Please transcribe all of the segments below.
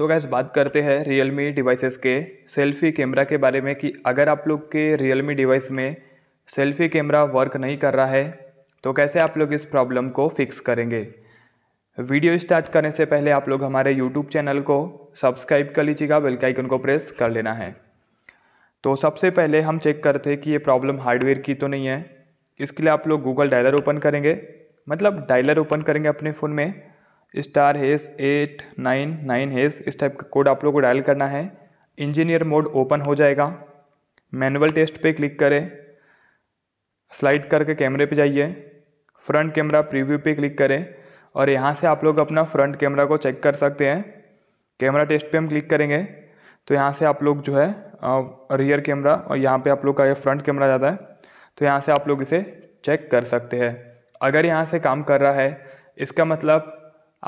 सो gas बात करते हैं रियल मी डिवाइसेस के सेल्फ़ी कैमरा के बारे में कि अगर आप लोग के रियल मी डिवाइस में सेल्फ़ी कैमरा वर्क नहीं कर रहा है तो कैसे आप लोग इस प्रॉब्लम को फिक्स करेंगे वीडियो स्टार्ट करने से पहले आप लोग हमारे यूट्यूब चैनल को सब्सक्राइब कर लीजिएगा बेल के आइकन को प्रेस कर लेना है तो सबसे पहले हम चेक करते हैं कि ये प्रॉब्लम हार्डवेयर की तो नहीं है इसके लिए आप लोग गूगल डायलर ओपन करेंगे मतलब डायलर ओपन करेंगे अपने फ़ोन में star hash eight nine nine hash इस टाइप का कोड आप लोग को डायल करना है इंजीनियर मोड ओपन हो जाएगा मैनुअल टेस्ट पे क्लिक करें स्लाइड करके कैमरे पे जाइए फ्रंट कैमरा प्रीव्यू पे क्लिक करें और यहाँ से आप लोग अपना फ्रंट कैमरा को चेक कर सकते हैं कैमरा टेस्ट पे हम क्लिक करेंगे तो यहाँ से आप लोग जो है रियर कैमरा और यहाँ पे आप लोग का ये फ्रंट कैमरा जाता है तो यहाँ से आप लोग इसे चेक कर सकते हैं अगर यहाँ से काम कर रहा है इसका मतलब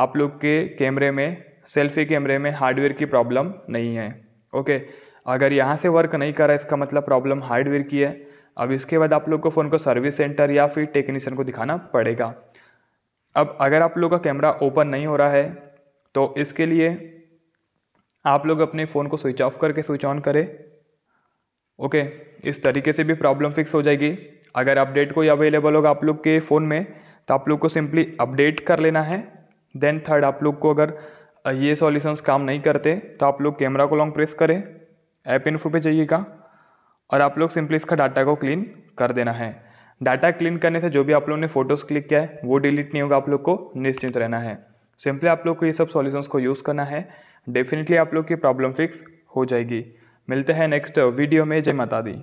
आप लोग के कैमरे में सेल्फी कैमरे में हार्डवेयर की प्रॉब्लम नहीं है ओके अगर यहाँ से वर्क नहीं कर रहा इसका मतलब प्रॉब्लम हार्डवेयर की है अब इसके बाद आप लोग को फ़ोन को सर्विस सेंटर या फिर टेक्नीशियन को दिखाना पड़ेगा अब अगर आप लोग का कैमरा ओपन नहीं हो रहा है तो इसके लिए आप लोग अपने फ़ोन को स्विच ऑफ करके स्विच ऑन करें ओके इस तरीके से भी प्रॉब्लम फिक्स हो जाएगी अगर अपडेट कोई अवेलेबल होगा आप लोग के फ़ोन में तो आप लोग को सिंपली अपडेट कर लेना है देन थर्ड आप लोग को अगर ये सॉल्यूशंस काम नहीं करते तो आप लोग कैमरा को लॉन्ग प्रेस करें ऐप इन्फो पे जाइएगा और आप लोग सिंपली इसका डाटा को क्लीन कर देना है डाटा क्लीन करने से जो भी आप लोगों ने फ़ोटोज़ क्लिक किया है वो डिलीट नहीं होगा आप लोग को निश्चिंत रहना है सिंपली आप लोग को ये सब सॉल्यूशंस को यूज़ करना है डेफिनेटली आप लोग की प्रॉब्लम फिक्स हो जाएगी मिलते हैं नेक्स्ट वीडियो में जय माता दी